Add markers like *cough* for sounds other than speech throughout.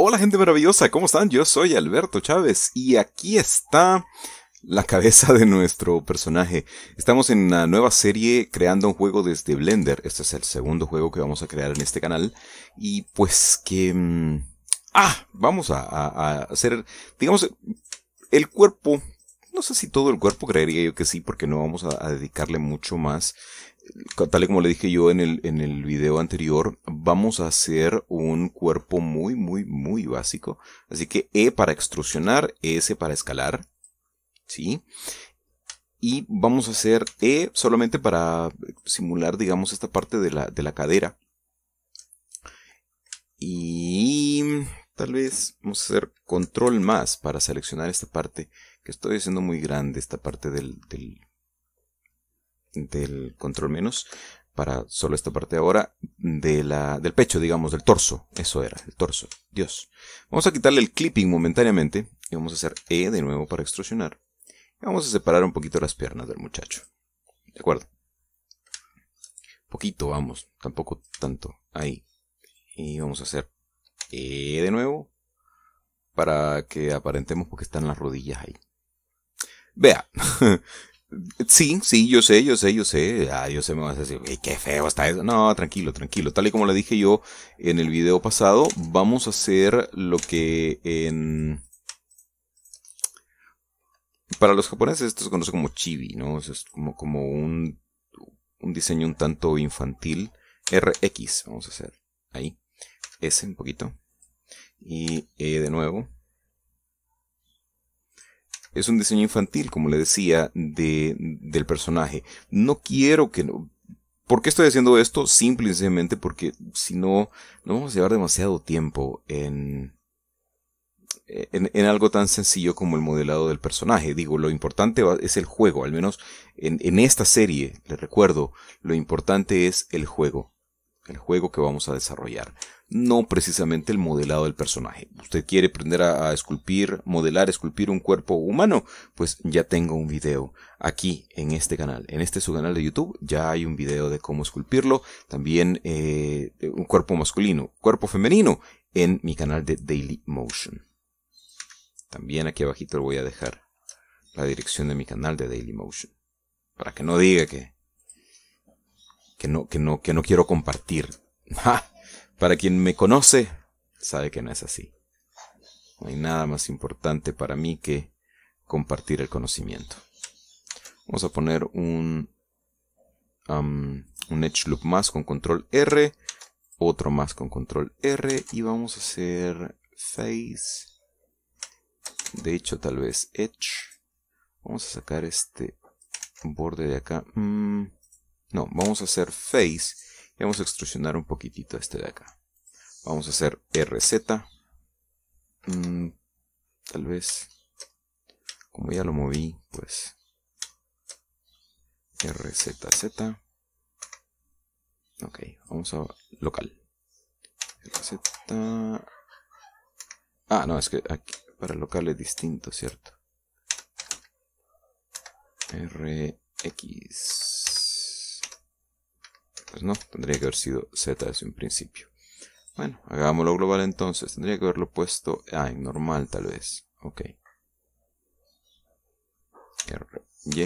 Hola gente maravillosa, ¿cómo están? Yo soy Alberto Chávez y aquí está la cabeza de nuestro personaje. Estamos en una nueva serie creando un juego desde Blender. Este es el segundo juego que vamos a crear en este canal. Y pues que... Mm, ah, vamos a, hacer, digamos, el cuerpo no sé si todo el cuerpo, creería yo que sí, porque no vamos a dedicarle mucho más tal y como le dije yo en el, en el video anterior, vamos a hacer un cuerpo muy, muy, muy básico. Así que E para extrusionar, S para escalar. ¿Sí? Y vamos a hacer E solamente para simular, digamos, esta parte de la, cadera. Y tal vez vamos a hacer control más para seleccionar esta parte, que estoy haciendo muy grande, esta parte del del control menos para solo esta parte ahora de la, del pecho, digamos, del torso. Eso era, el torso. Dios. Vamos a quitarle el clipping momentáneamente y vamos a hacer E de nuevo para extrusionar. Y vamos a separar un poquito las piernas del muchacho. ¿De acuerdo? Poquito, vamos. Tampoco tanto. Ahí. Y vamos a hacer E de nuevo para que aparentemos porque están las rodillas ahí. Vea, *laughs* Sí, sí, yo sé, yo sé, yo sé. Ah, yo sé, me vas a decir, qué feo está eso. No, tranquilo, tranquilo. Tal y como le dije yo en el video pasado, vamos a hacer lo que en... Para los japoneses esto se conoce como chibi, ¿no? Es como, como un, diseño un tanto infantil. RX, vamos a hacer. Ahí. S un poquito. Y eh, de nuevo es un diseño infantil, como le decía, de, del personaje. No quiero que... No, ¿Por qué estoy haciendo esto? Simple y sencillamente porque si no, no vamos a llevar demasiado tiempo en, en, algo tan sencillo como el modelado del personaje. Digo, lo importante es el juego, al menos en, en esta serie, le recuerdo, lo importante es el juego el juego que vamos a desarrollar, no precisamente el modelado del personaje. Usted quiere aprender a, esculpir, modelar, esculpir un cuerpo humano, pues ya tengo un video aquí en este canal, en este su canal de YouTube, ya hay un video de cómo esculpirlo, también eh, un cuerpo masculino, cuerpo femenino, en mi canal de Daily Motion. También aquí abajito le voy a dejar la dirección de mi canal de Daily Motion, para que no diga que que no, que no, que no quiero compartir. *laughs* Para quien me conoce, sabe que no es así. No hay nada más importante para mí que compartir el conocimiento. Vamos a poner un, un edge loop más con control R, otro más con control R y vamos a hacer face. De hecho, tal vez edge. Vamos a sacar este borde de acá. Mm, no, vamos a hacer face y vamos a extrusionar un poquitito este de acá. Vamos a hacer RZ. Mm, tal vez, como ya lo moví, pues RZZ. Ok, vamos a local. RZ. Ah, no, es que aquí para local es distinto, ¿cierto? RX. Pues no, tendría que haber sido z desde un principio. Bueno, hagámoslo global entonces, tendría que haberlo puesto ah, en normal tal vez, ok. Y.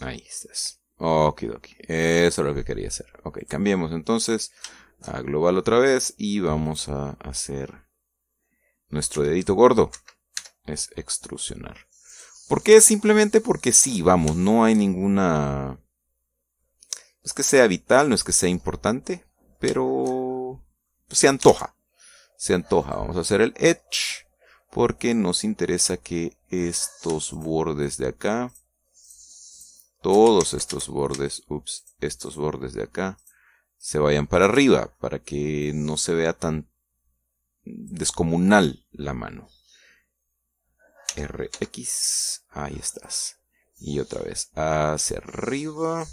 Ahí estás. Okidoki. Eso es lo que quería hacer. Ok, cambiemos entonces a global otra vez y vamos a hacer nuestro dedito gordo. Es extrusionar. ¿Por qué? Simplemente porque sí, vamos, no hay ninguna es que sea vital, no es que sea importante, pero pues, se antoja. Se antoja. Vamos a hacer el edge porque nos interesa que estos bordes de acá, todos estos bordes, ups, estos bordes de acá, se vayan para arriba para que no se vea tan descomunal la mano. RX, ahí estás. Y otra vez hacia arriba.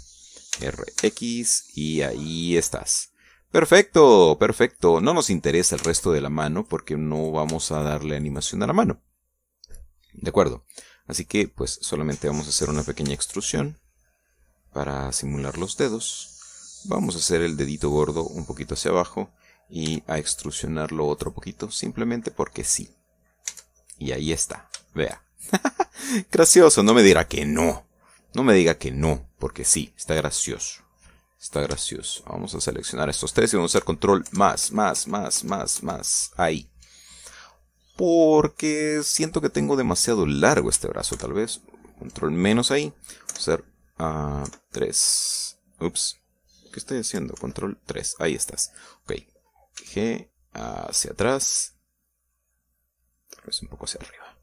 RX y ahí estás. Perfecto, perfecto. No nos interesa el resto de la mano porque no vamos a darle animación a la mano. De acuerdo. Así que pues solamente vamos a hacer una pequeña extrusión para simular los dedos. Vamos a hacer el dedito gordo un poquito hacia abajo y a extrusionarlo otro poquito simplemente porque sí. Y ahí está. Vea. *laughs* Gracioso, no me dirá que no. No me diga que no. Porque sí, está gracioso. Está gracioso. Vamos a seleccionar estos tres y vamos a hacer control más, más, más, más, más. Ahí. Porque siento que tengo demasiado largo este brazo, tal vez. Control menos ahí. Vamos a hacer 3. Ah, Ups. ¿Qué estoy haciendo? Control 3. Ahí estás. Ok. G hacia atrás. Tal vez un poco hacia arriba.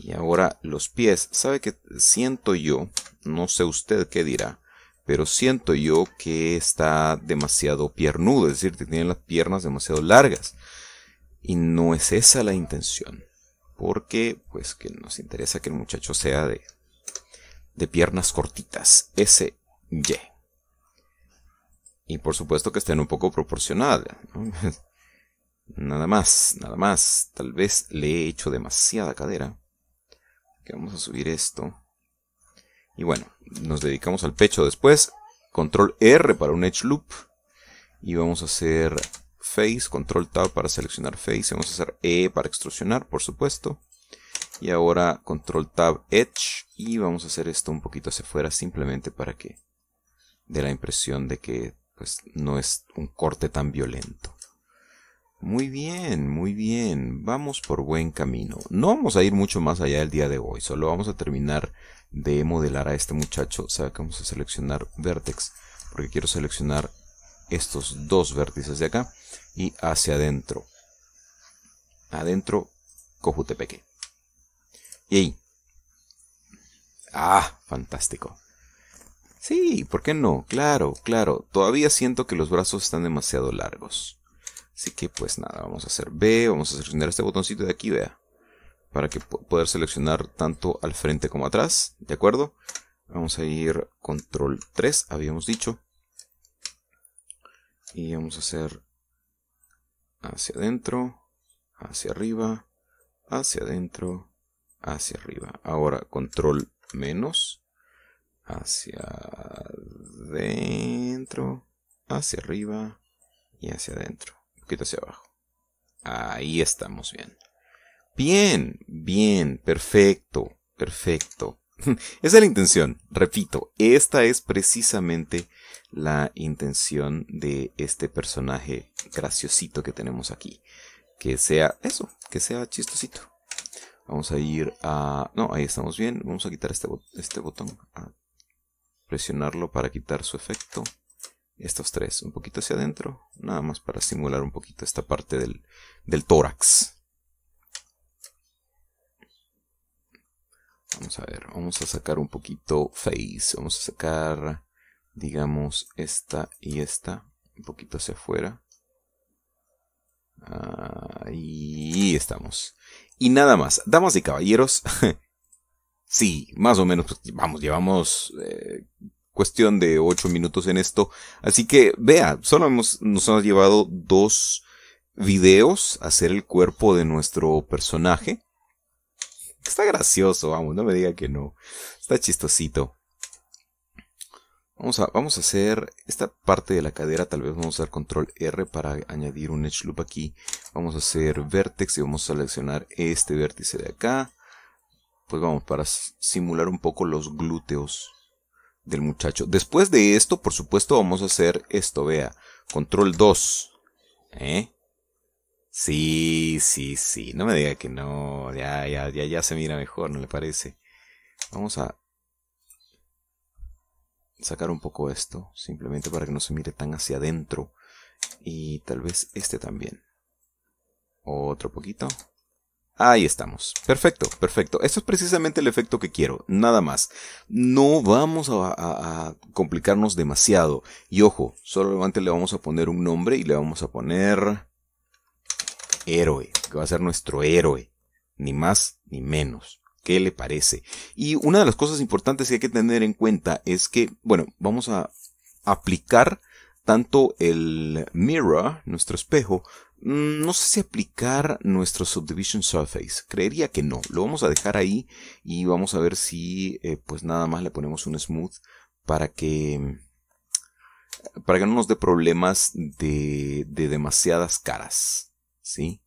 Y ahora los pies. ¿Sabe qué siento yo no sé usted qué dirá, pero siento yo que está demasiado piernudo, es decir, que tiene las piernas demasiado largas. Y no es esa la intención, porque pues que nos interesa que el muchacho sea de, de piernas cortitas, s Y. Y por supuesto que estén un poco proporcionadas. *laughs* Nada más, nada más. Tal vez le he hecho demasiada cadera. Que vamos a subir esto. Y bueno, nos dedicamos al pecho después. Control R para un edge loop. Y vamos a hacer face, control tab para seleccionar face. Vamos a hacer E para extrusionar, por supuesto. Y ahora control tab edge. Y vamos a hacer esto un poquito hacia afuera simplemente para que dé la impresión de que pues, no es un corte tan violento. Muy bien, muy bien, vamos por buen camino. No vamos a ir mucho más allá el día de hoy, solo vamos a terminar de modelar a este muchacho. Sabe que vamos a seleccionar vertex, porque quiero seleccionar estos dos vértices de acá y hacia adentro. Adentro, Cojutepeque. Y ahí. Ah, fantástico. Sí, ¿por qué no? Claro, claro. Todavía siento que los brazos están demasiado largos. Así que pues nada, vamos a hacer B, vamos a seleccionar este botoncito de aquí, vea. Para que poder seleccionar tanto al frente como atrás, ¿de acuerdo? Vamos a ir control 3, habíamos dicho. Y vamos a hacer hacia adentro, hacia arriba, hacia adentro, hacia arriba. Ahora control menos, hacia adentro, hacia arriba y hacia adentro poquito hacia abajo. Ahí estamos bien. Bien, bien, perfecto, perfecto. *laughs* Esa es la intención, repito, esta es precisamente la intención de este personaje graciosito que tenemos aquí. Que sea eso, que sea chistosito. Vamos a ir a... No, ahí estamos bien. Vamos a quitar este, este botón. A presionarlo para quitar su efecto estos tres un poquito hacia adentro, nada más para simular un poquito esta parte del, tórax. Vamos a ver, vamos a sacar un poquito face, vamos a sacar, digamos, esta y esta, un poquito hacia afuera. Ahí estamos. Y nada más, damas y caballeros, *laughs* sí, más o menos, pues, vamos, llevamos eh, cuestión de 8 minutos en esto. Así que vea, solo nos hemos llevado dos videos a hacer el cuerpo de nuestro personaje. Está gracioso, vamos, no me diga que no. Está chistosito. Vamos a, vamos a hacer esta parte de la cadera, tal vez vamos a dar control R para añadir un edge loop aquí. Vamos a hacer vertex y vamos a seleccionar este vértice de acá. Pues vamos, para simular un poco los glúteos del muchacho. Después de esto, por supuesto, vamos a hacer esto, vea. Control 2. ¿Eh? Sí, sí, sí. No me diga que no. Ya, ya, ya, ya se mira mejor, ¿no le parece? Vamos a sacar un poco esto, simplemente para que no se mire tan hacia adentro. Y tal vez este también. Otro poquito. Ahí estamos. Perfecto, perfecto. Eso es precisamente el efecto que quiero, nada más. No vamos a, a, complicarnos demasiado. Y ojo, solamente le vamos a poner un nombre y le vamos a poner héroe, que va a ser nuestro héroe. Ni más ni menos. ¿Qué le parece? Y una de las cosas importantes que hay que tener en cuenta es que, bueno, vamos a aplicar tanto el mirror, nuestro espejo, Mm, no sé si aplicar nuestro subdivision surface. Creería que no. Lo vamos a dejar ahí y vamos a ver si eh, pues nada más le ponemos un smooth para que mm, para que no nos dé problemas de, de demasiadas caras. ¿Sí?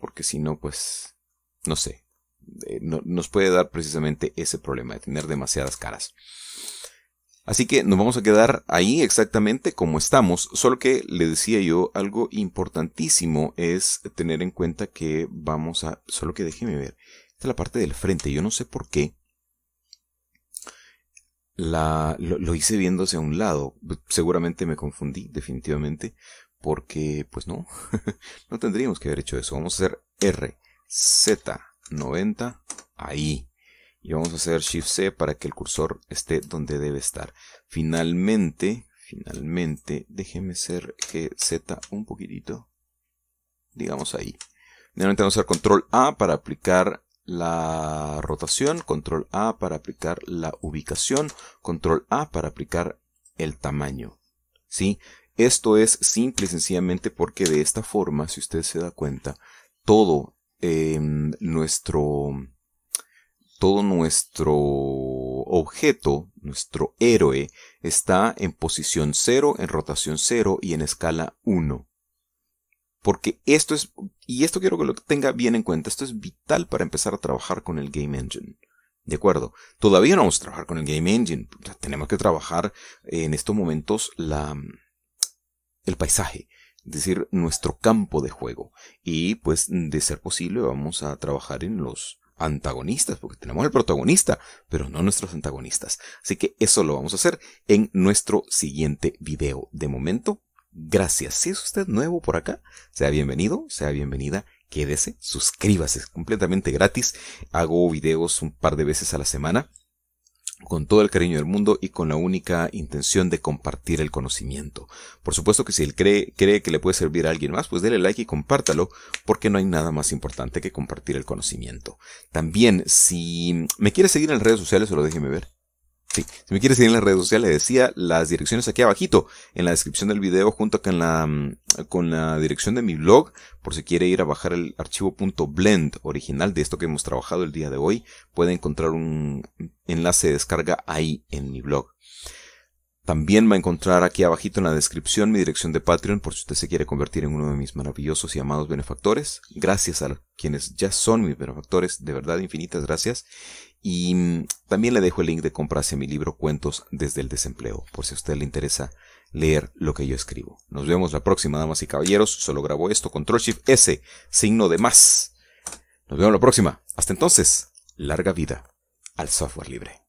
Porque si no, pues no sé. Eh, nos puede dar precisamente ese problema de tener demasiadas caras. Así que nos vamos a quedar ahí exactamente como estamos, solo que le decía yo algo importantísimo es tener en cuenta que vamos a, solo que déjeme ver, esta es la parte del frente, yo no sé por qué la, lo, hice viendo hacia un lado, seguramente me confundí definitivamente, porque pues no, *laughs* no tendríamos que haber hecho eso, vamos a hacer R, Z, 90, ahí, y vamos a hacer Shift C para que el cursor esté donde debe estar. Finalmente, finalmente, déjeme ser GZ un poquitito, digamos ahí. Finalmente vamos a hacer Control A para aplicar la rotación, Control A para aplicar la ubicación, Control A para aplicar el tamaño. ¿Sí? Esto es simple y sencillamente porque de esta forma, si usted se da cuenta, todo em, nuestro todo nuestro objeto, nuestro héroe, está en posición 0, en rotación 0 y en escala 1. Porque esto es, y esto quiero que lo tenga bien en cuenta, esto es vital para empezar a trabajar con el Game Engine. De acuerdo, todavía no vamos a trabajar con el Game Engine, tenemos que trabajar en estos momentos la, el paisaje, es decir, nuestro campo de juego. Y pues, de ser posible, vamos a trabajar en los, antagonistas, porque tenemos el protagonista, pero no nuestros antagonistas. Así que eso lo vamos a hacer en nuestro siguiente video. De momento, gracias. Si es usted nuevo por acá, sea bienvenido, sea bienvenida quédese, suscríbase, es completamente gratis. Hago videos un par de veces a la semana con todo el cariño del mundo y con la única intención de compartir el conocimiento. Por supuesto que si él cree, cree que le puede servir a alguien más, pues dele like y compártalo, porque no hay nada más importante que compartir el conocimiento. También, si me quiere seguir en las redes sociales, o lo déjeme ver. Si me quieres seguir en las redes sociales, decía las direcciones aquí abajito, en la descripción del video, junto con la, mm, con la dirección de mi blog, por si quiere ir a bajar el archivo .blend original de esto que hemos trabajado el día de hoy, puede encontrar un enlace de descarga ahí en mi blog. También va a encontrar aquí abajito en la descripción mi dirección de Patreon por si usted se quiere convertir en uno de mis maravillosos y amados benefactores. Gracias a quienes ya son mis benefactores, de verdad infinitas gracias. Y mm, también le dejo el link de comprarse mi libro Cuentos desde el desempleo, por si a usted le interesa leer lo que yo escribo. Nos vemos la próxima, damas y caballeros. Solo grabo esto, control shift S, signo de más. Nos vemos la próxima. Hasta entonces, larga vida al software libre.